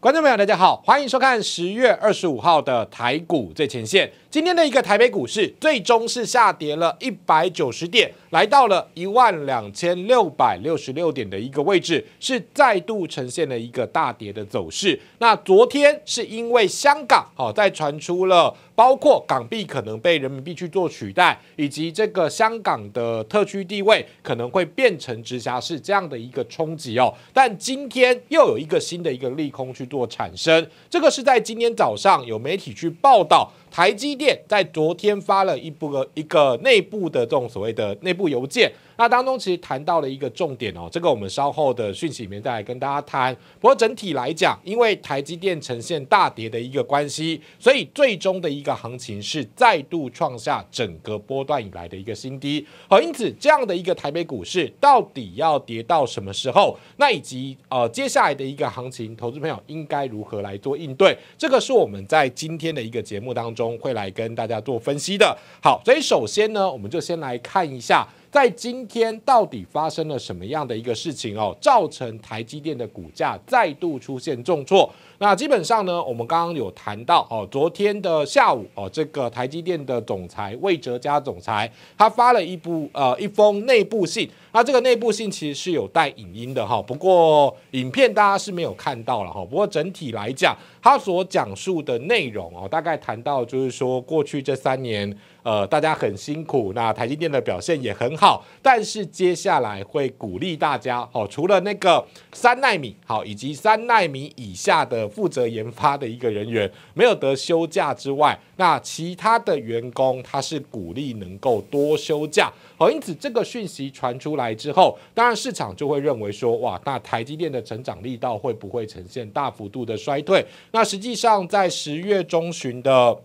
观众朋友，大家好，欢迎收看十月二十五号的台股最前线。今天的一个台北股市最终是下跌了一百九十点，来到了一万两千六百六十六点的一个位置，是再度呈现了一个大跌的走势。那昨天是因为香港好在传出了包括港币可能被人民币去做取代，以及这个香港的特区地位可能会变成直辖市这样的一个冲击哦。但今天又有一个新的一个利空去做产生，这个是在今天早上有媒体去报道台积。在昨天发了一部一个内部的这种所谓的内部邮件。那当中其实谈到了一个重点哦，这个我们稍后的讯息里面再来跟大家谈。不过整体来讲，因为台积电呈现大跌的一个关系，所以最终的一个行情是再度创下整个波段以来的一个新低。好，因此这样的一个台北股市到底要跌到什么时候？那以及呃接下来的一个行情，投资朋友应该如何来做应对？这个是我们在今天的一个节目当中会来跟大家做分析的。好，所以首先呢，我们就先来看一下。在今天到底发生了什么样的一个事情哦，造成台积电的股价再度出现重挫？那基本上呢，我们刚刚有谈到哦，昨天的下午哦，这个台积电的总裁魏哲家总裁他发了一部呃一封内部信，那这个内部信其实是有带影音的哈，不过影片大家是没有看到了哈。不过整体来讲，他所讲述的内容哦，大概谈到就是说过去这三年。呃，大家很辛苦，那台积电的表现也很好，但是接下来会鼓励大家，好，除了那个三纳米好以及三纳米以下的负责研发的一个人员没有得休假之外，那其他的员工他是鼓励能够多休假，好，因此这个讯息传出来之后，当然市场就会认为说，哇，那台积电的成长力道会不会呈现大幅度的衰退？那实际上在十月中旬的。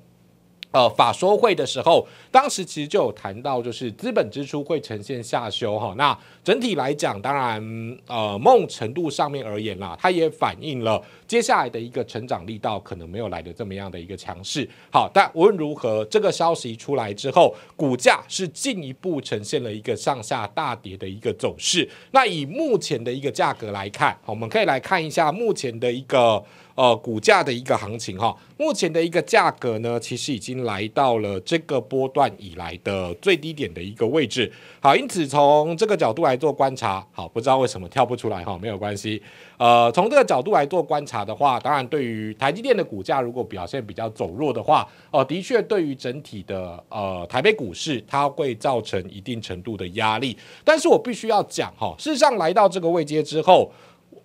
呃，法说会的时候，当时其实就有谈到，就是资本支出会呈现下修哈。那整体来讲，当然呃，梦程度上面而言啦，它也反映了接下来的一个成长力道可能没有来的这么样的一个强势。好，但无论如何，这个消息出来之后，股价是进一步呈现了一个上下大跌的一个走势。那以目前的一个价格来看，我们可以来看一下目前的一个。呃，股价的一个行情哈，目前的一个价格呢，其实已经来到了这个波段以来的最低点的一个位置。好，因此从这个角度来做观察，好，不知道为什么跳不出来哈，没有关系。呃，从这个角度来做观察的话，当然对于台积电的股价如果表现比较走弱的话，哦，的确对于整体的呃台北股市它会造成一定程度的压力。但是我必须要讲哈，事实上来到这个位阶之后。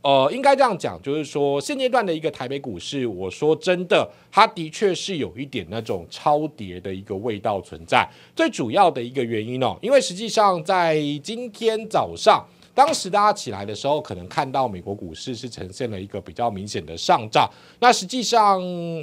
呃，应该这样讲，就是说现阶段的一个台北股市，我说真的，它的确是有一点那种超跌的一个味道存在。最主要的一个原因呢，因为实际上在今天早上，当时大家起来的时候，可能看到美国股市是呈现了一个比较明显的上涨。那实际上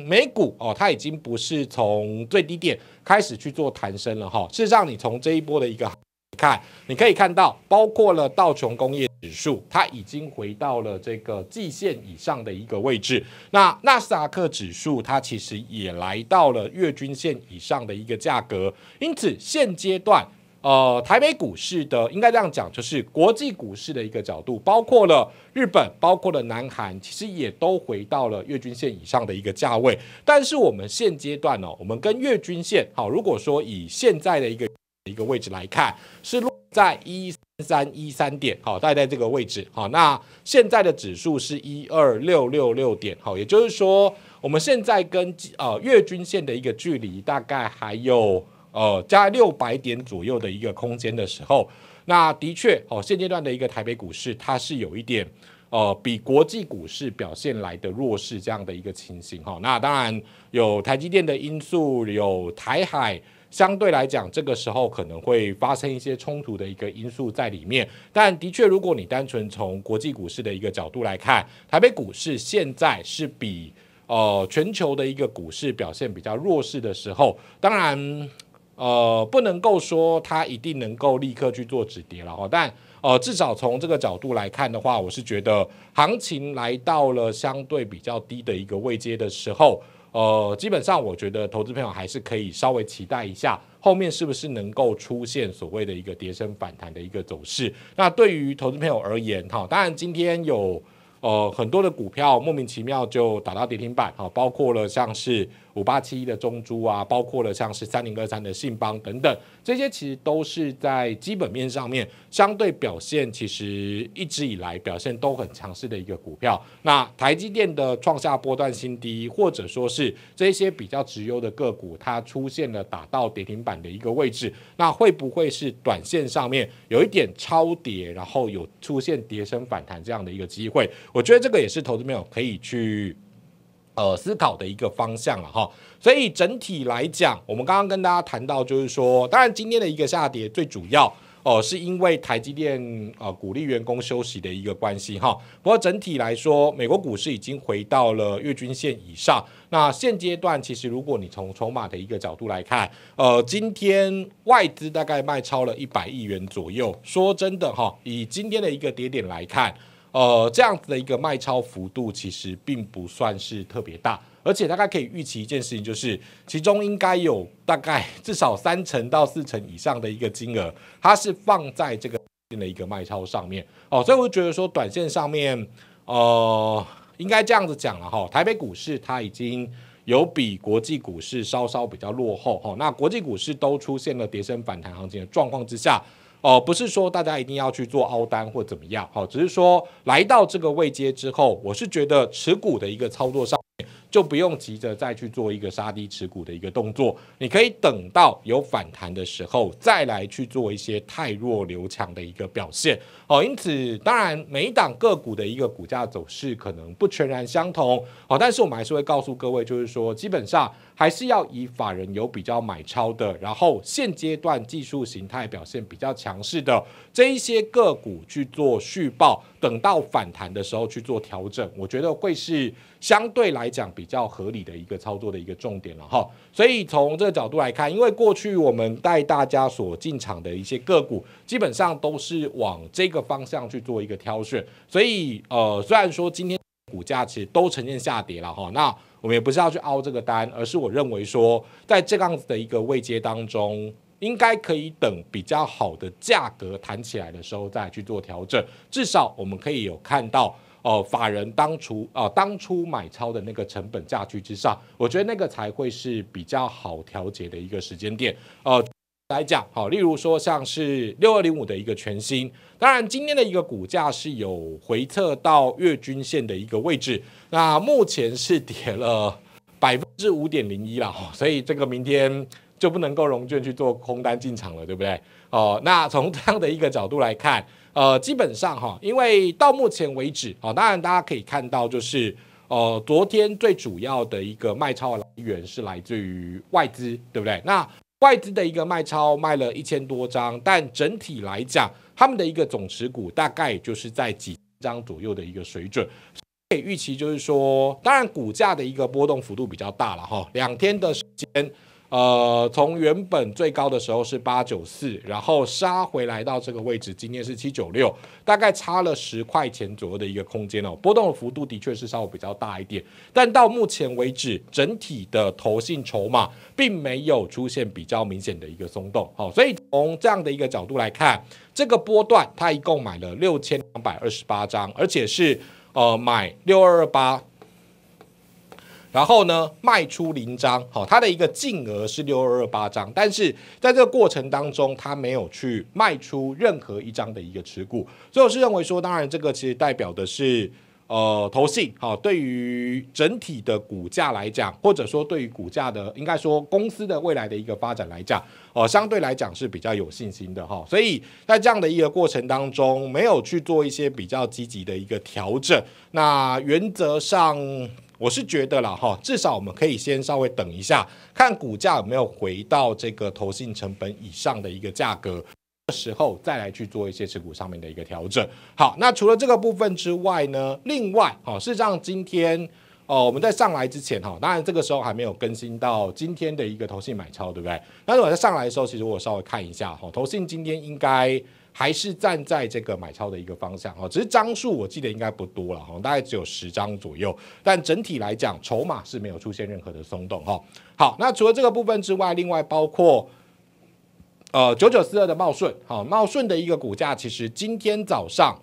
美股哦，它已经不是从最低点开始去做弹升了哈，是让你从这一波的一个。看，你可以看到，包括了道琼工业指数，它已经回到了这个季线以上的一个位置。那纳斯达克指数，它其实也来到了月均线以上的一个价格。因此，现阶段，呃，台北股市的，应该这样讲，就是国际股市的一个角度，包括了日本，包括了南韩，其实也都回到了月均线以上的一个价位。但是我们现阶段呢，我们跟月均线，好，如果说以现在的一个。一个位置来看是落在一三一三点，好，大概在这个位置，好，那现在的指数是一二六六六点，好，也就是说，我们现在跟呃月均线的一个距离大概还有呃加六百点左右的一个空间的时候，那的确，好，现阶段的一个台北股市它是有一点呃比国际股市表现来的弱势这样的一个情形，哈，那当然有台积电的因素，有台海。相对来讲，这个时候可能会发生一些冲突的一个因素在里面。但的确，如果你单纯从国际股市的一个角度来看，台北股市现在是比呃全球的一个股市表现比较弱势的时候。当然，呃，不能够说它一定能够立刻去做止跌了哈。但呃，至少从这个角度来看的话，我是觉得行情来到了相对比较低的一个位阶的时候。呃，基本上我觉得投资朋友还是可以稍微期待一下，后面是不是能够出现所谓的一个跌升反弹的一个走势。那对于投资朋友而言，哈，当然今天有呃很多的股票莫名其妙就打到跌停板，哈，包括了像是。五八七一的中珠啊，包括了像是三零二三的信邦等等，这些其实都是在基本面上面相对表现，其实一直以来表现都很强势的一个股票。那台积电的创下波段新低，或者说是这些比较直优的个股，它出现了打到跌停板的一个位置，那会不会是短线上面有一点超跌，然后有出现跌升反弹这样的一个机会？我觉得这个也是投资朋友可以去。呃，思考的一个方向了哈，所以整体来讲，我们刚刚跟大家谈到，就是说，当然今天的一个下跌，最主要哦，是因为台积电呃鼓励员工休息的一个关系哈。不过整体来说，美国股市已经回到了月均线以上。那现阶段，其实如果你从筹码的一个角度来看，呃，今天外资大概卖超了一百亿元左右。说真的哈，以今天的一个跌点来看。呃，这样子的一个卖超幅度其实并不算是特别大，而且大概可以预期一件事情，就是其中应该有大概至少三成到四成以上的一个金额，它是放在这个的一个卖超上面。哦，所以我觉得说，短线上面，呃，应该这样子讲了哈，台北股市它已经有比国际股市稍稍比较落后哈，那国际股市都出现了跌升反弹行情的状况之下。哦，不是说大家一定要去做凹单或怎么样，好，只是说来到这个位阶之后，我是觉得持股的一个操作上。就不用急着再去做一个杀低持股的一个动作，你可以等到有反弹的时候再来去做一些太弱留强的一个表现。好，因此当然每一档个股的一个股价走势可能不全然相同，好，但是我们还是会告诉各位，就是说基本上还是要以法人有比较买超的，然后现阶段技术形态表现比较强势的这一些个股去做续报，等到反弹的时候去做调整，我觉得会是相对来。来讲比较合理的一个操作的一个重点了哈，所以从这个角度来看，因为过去我们带大家所进场的一些个股，基本上都是往这个方向去做一个挑选，所以呃，虽然说今天股价其实都呈现下跌了哈，那我们也不是要去凹这个单，而是我认为说，在这样子的一个位阶当中，应该可以等比较好的价格弹起来的时候再去做调整，至少我们可以有看到。哦，法人当初啊，当初买超的那个成本价区之上，我觉得那个才会是比较好调节的一个时间点。呃，来讲，好，例如说像是六二零五的一个全新，当然今天的一个股价是有回撤到月均线的一个位置，那目前是跌了 百分之五点零一了，所以这个明天就不能够融券去做空单进场了，对不对？哦，那从这样的一个角度来看。呃，基本上哈，因为到目前为止，好，当然大家可以看到，就是呃，昨天最主要的一个卖超来源是来自于外资，对不对？那外资的一个卖超卖了一千多张，但整体来讲，他们的一个总持股大概就是在几张左右的一个水准，可以预期就是说，当然股价的一个波动幅度比较大了哈，两天的时间。呃，从原本最高的时候是八九四，然后杀回来到这个位置，今天是七九六，大概差了十块钱左右的一个空间哦。波动的幅度的确是稍微比较大一点，但到目前为止，整体的投信筹码并没有出现比较明显的一个松动哦。所以从这样的一个角度来看，这个波段它一共买了六千两百二十八张，而且是呃买六二二八。然后呢，卖出零张，好，它的一个净额是六二二八张，但是在这个过程当中，它没有去卖出任何一张的一个持股。所以我是认为说，当然这个其实代表的是呃，投信好，对于整体的股价来讲，或者说对于股价的，应该说公司的未来的一个发展来讲，哦，相对来讲是比较有信心的哈。所以在这样的一个过程当中，没有去做一些比较积极的一个调整。那原则上。我是觉得了哈，至少我们可以先稍微等一下，看股价有没有回到这个投信成本以上的一个价格的时候，再来去做一些持股上面的一个调整。好，那除了这个部分之外呢，另外，哦，事实上今天哦，我们在上来之前哈，当然这个时候还没有更新到今天的一个投信买超，对不对？但是我在上来的时候，其实我稍微看一下哈，投信今天应该。还是站在这个买超的一个方向哈，只是张数我记得应该不多了哈，大概只有十张左右。但整体来讲，筹码是没有出现任何的松动哈。好，那除了这个部分之外，另外包括呃九九四二的茂顺哈，茂顺的一个股价其实今天早上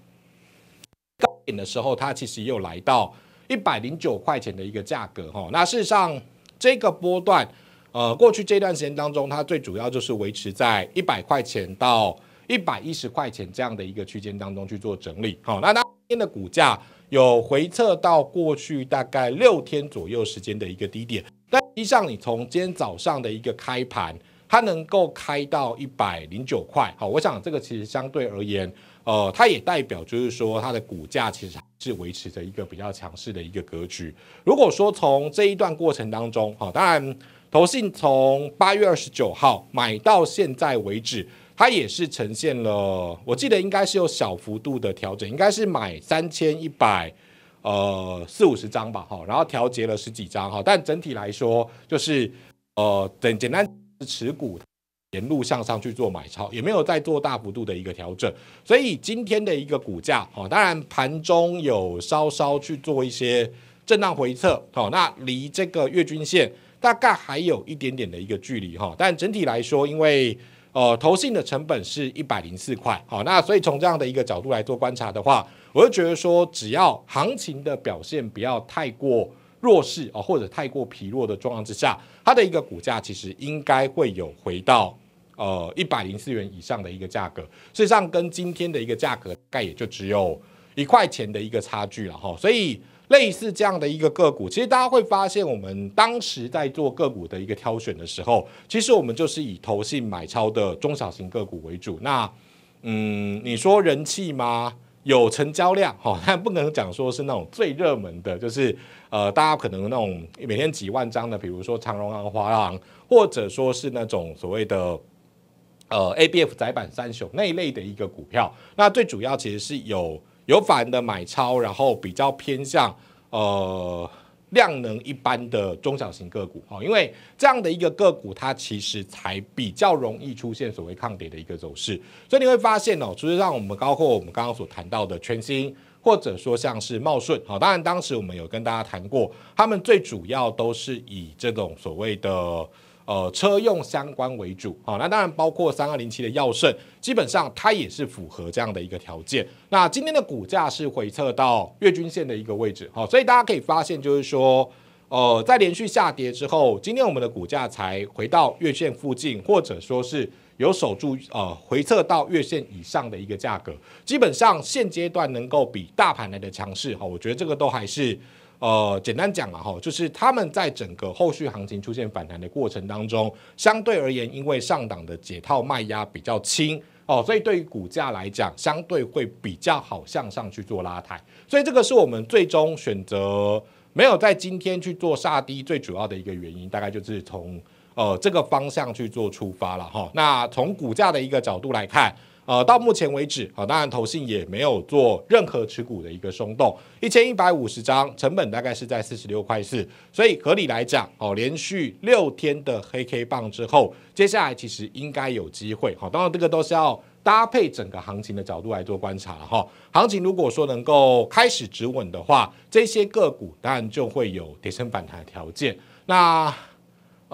高点的时候，它其实又来到一百零九块钱的一个价格哈。那事实上，这个波段呃过去这段时间当中，它最主要就是维持在一百块钱到。一百一十块钱这样的一个区间当中去做整理，好，那当天的股价有回撤到过去大概六天左右时间的一个低点，但以上你从今天早上的一个开盘，它能够开到一百零九块，好，我想这个其实相对而言，呃，它也代表就是说它的股价其实还是维持着一个比较强势的一个格局。如果说从这一段过程当中，好，当然，投信从八月二十九号买到现在为止。它也是呈现了，我记得应该是有小幅度的调整，应该是买三千一百，呃，四五十张吧，哈，然后调节了十几张，哈，但整体来说，就是呃，简简单持股沿路向上去做买超，也没有再做大幅度的一个调整，所以今天的一个股价，哈，当然盘中有稍稍去做一些震荡回撤，哈，那离这个月均线大概还有一点点的一个距离，哈，但整体来说，因为呃，投信的成本是一百零四块，好，那所以从这样的一个角度来做观察的话，我就觉得说，只要行情的表现不要太过弱势哦，或者太过疲弱的状况之下，它的一个股价其实应该会有回到呃一百零四元以上的一个价格，事实上跟今天的一个价格，大概也就只有一块钱的一个差距了哈，所以。类似这样的一个个股，其实大家会发现，我们当时在做个股的一个挑选的时候，其实我们就是以投信买超的中小型个股为主。那嗯，你说人气吗？有成交量，哈，但不能讲说是那种最热门的，就是呃，大家可能那种每天几万张的，比如说长荣啊、华航，或者说是那种所谓的呃 ABF 窄板三雄那一类的一个股票。那最主要其实是有。有反的买超，然后比较偏向呃量能一般的中小型个股哦，因为这样的一个个股，它其实才比较容易出现所谓抗跌的一个走势。所以你会发现哦，除实让我们包括我们刚刚所谈到的全新。或者说像是茂顺，好，当然当时我们有跟大家谈过，他们最主要都是以这种所谓的。呃，车用相关为主，好，那当然包括三二零七的耀胜，基本上它也是符合这样的一个条件。那今天的股价是回撤到月均线的一个位置，好，所以大家可以发现，就是说，呃，在连续下跌之后，今天我们的股价才回到月线附近，或者说是有守住呃回撤到月线以上的一个价格。基本上现阶段能够比大盘来的强势，哈，我觉得这个都还是。呃，简单讲啊，哈，就是他们在整个后续行情出现反弹的过程当中，相对而言，因为上档的解套卖压比较轻哦，所以对于股价来讲，相对会比较好向上去做拉抬，所以这个是我们最终选择没有在今天去做杀低最主要的一个原因，大概就是从呃这个方向去做出发了哈。那从股价的一个角度来看。呃，到目前为止，好，当然，投信也没有做任何持股的一个松动，一千一百五十张，成本大概是在四十六块四，所以合理来讲，哦，连续六天的黑 K 棒之后，接下来其实应该有机会，好，当然这个都是要搭配整个行情的角度来做观察了哈，行情如果说能够开始止稳的话，这些个股当然就会有提升反弹的条件，那。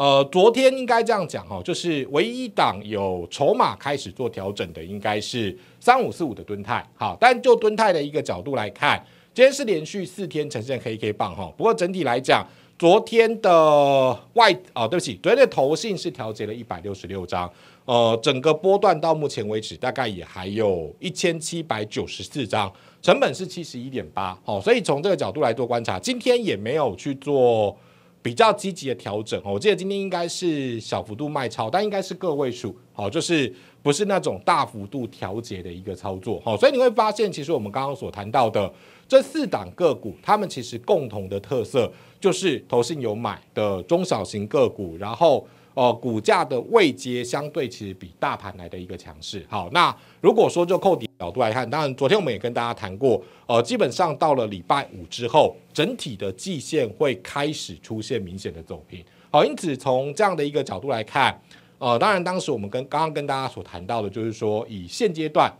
呃，昨天应该这样讲哈，就是唯一档有筹码开始做调整的，应该是三五四五的吨泰。好，但就吨泰的一个角度来看，今天是连续四天呈现黑 K 棒哈。不过整体来讲，昨天的外啊，对不起，昨天的头性是调节了一百六十六张，呃，整个波段到目前为止大概也还有一千七百九十四张，成本是七十一点八。好，所以从这个角度来做观察，今天也没有去做。比较积极的调整哦，我记得今天应该是小幅度卖超，但应该是个位数，好，就是不是那种大幅度调节的一个操作，好，所以你会发现，其实我们刚刚所谈到的这四档个股，它们其实共同的特色就是投信有买的中小型个股，然后。哦，股价的位阶相对其实比大盘来的一个强势。好，那如果说就扣底角度来看，当然昨天我们也跟大家谈过，呃，基本上到了礼拜五之后，整体的季线会开始出现明显的走平。好，因此从这样的一个角度来看，呃，当然当时我们跟刚刚跟大家所谈到的，就是说以现阶段，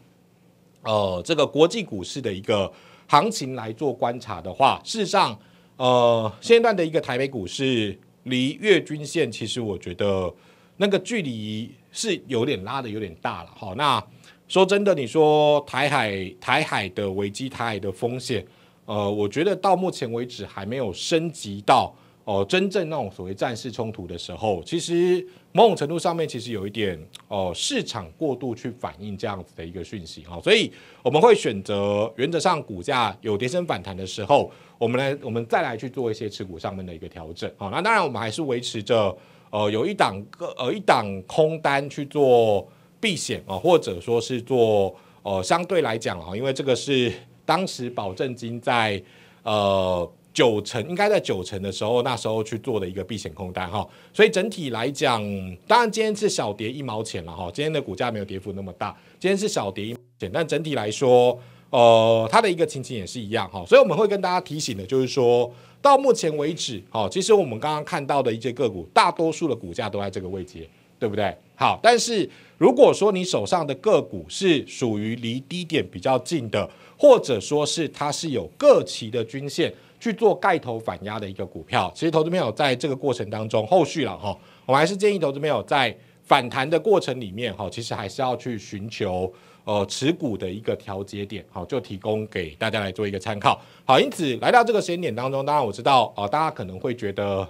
呃，这个国际股市的一个行情来做观察的话，事实上，呃，现阶段的一个台北股市。离月均线，其实我觉得那个距离是有点拉的有点大了哈。那说真的，你说台海台海的危机，台海的风险，呃，我觉得到目前为止还没有升级到哦真正那种所谓战事冲突的时候，其实。某种程度上面其实有一点哦，市场过度去反映这样子的一个讯息哈，所以我们会选择原则上股价有跌升反弹的时候，我们来我们再来去做一些持股上面的一个调整啊。那当然我们还是维持着呃有一档个呃一档空单去做避险啊，或者说是做呃相对来讲啊，因为这个是当时保证金在呃。九成应该在九成的时候，那时候去做的一个避险空单哈，所以整体来讲，当然今天是小跌一毛钱了哈，今天的股价没有跌幅那么大，今天是小跌一毛钱，但整体来说，呃，它的一个情形也是一样哈，所以我们会跟大家提醒的就是说，到目前为止，哈，其实我们刚刚看到的一些个股，大多数的股价都在这个位置，对不对？好，但是如果说你手上的个股是属于离低点比较近的，或者说是它是有个期的均线。去做盖头反压的一个股票，其实投资朋友在这个过程当中，后续了哈，我们还是建议投资朋友在反弹的过程里面哈，其实还是要去寻求呃持股的一个调节点，好，就提供给大家来做一个参考。好，因此来到这个时间点当中，当然我知道啊，大家可能会觉得。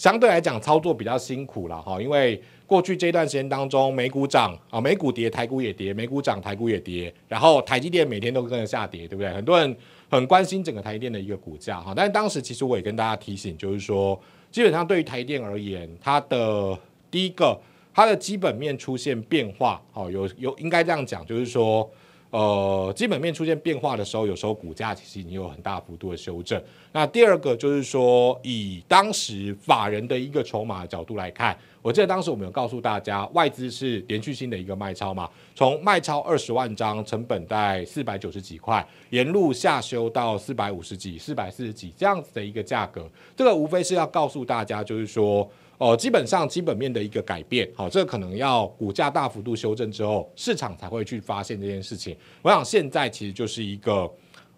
相对来讲，操作比较辛苦了哈，因为过去这一段时间当中，美股涨啊，美股跌，台股也跌，美股涨，台股也跌，然后台积电每天都跟着下跌，对不对？很多人很关心整个台电的一个股价哈，但是当时其实我也跟大家提醒，就是说，基本上对于台电而言，它的第一个，它的基本面出现变化，好，有有应该这样讲，就是说。呃，基本面出现变化的时候，有时候股价其实已经有很大幅度的修正。那第二个就是说，以当时法人的一个筹码角度来看，我记得当时我们有告诉大家，外资是连续性的一个卖超嘛，从卖超二十万张，成本在四百九十几块，沿路下修到四百五十几、四百四十几这样子的一个价格，这个无非是要告诉大家，就是说。哦，基本上基本面的一个改变，好，这可能要股价大幅度修正之后，市场才会去发现这件事情。我想现在其实就是一个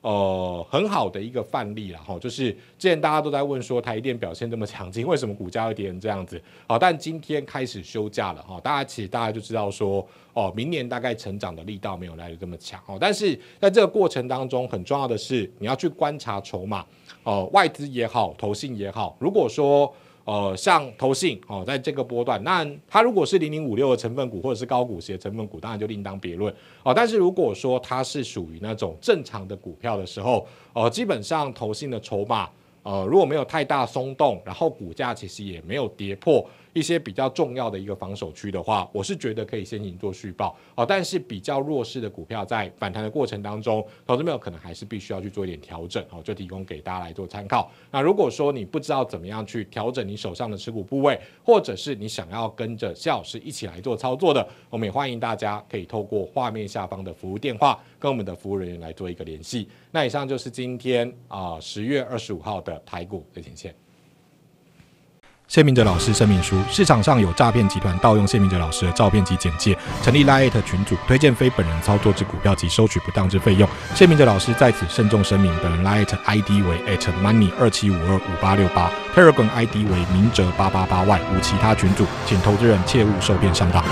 呃很好的一个范例了哈，就是之前大家都在问说台电表现这么强劲，为什么股价会跌成这样子？好，但今天开始休假了哈，大家其实大家就知道说哦，明年大概成长的力道没有来的这么强哦。但是在这个过程当中，很重要的，是你要去观察筹码哦，外资也好，投信也好，如果说。呃，像投信哦，在这个波段，那它如果是零零五六的成分股，或者是高股息的成分股，当然就另当别论啊。但是如果说它是属于那种正常的股票的时候，呃，基本上投信的筹码呃，如果没有太大松动，然后股价其实也没有跌破。一些比较重要的一个防守区的话，我是觉得可以先行做续报啊。但是比较弱势的股票在反弹的过程当中，投资朋友可能还是必须要去做一点调整好，就提供给大家来做参考。那如果说你不知道怎么样去调整你手上的持股部位，或者是你想要跟着肖老师一起来做操作的，我们也欢迎大家可以透过画面下方的服务电话跟我们的服务人员来做一个联系。那以上就是今天啊十月二十五号的台股的前线。谢明哲老师声明书：市场上有诈骗集团盗用谢明哲老师的照片及简介，成立拉 i t 群组，推荐非本人操作之股票及收取不当之费用。谢明哲老师在此慎重声明，本人拉 i t ID 为 at money 二七五二五八六八 p e r e g r n e ID 为明哲八八八 y，无其他群组，请投资人切勿受骗上当。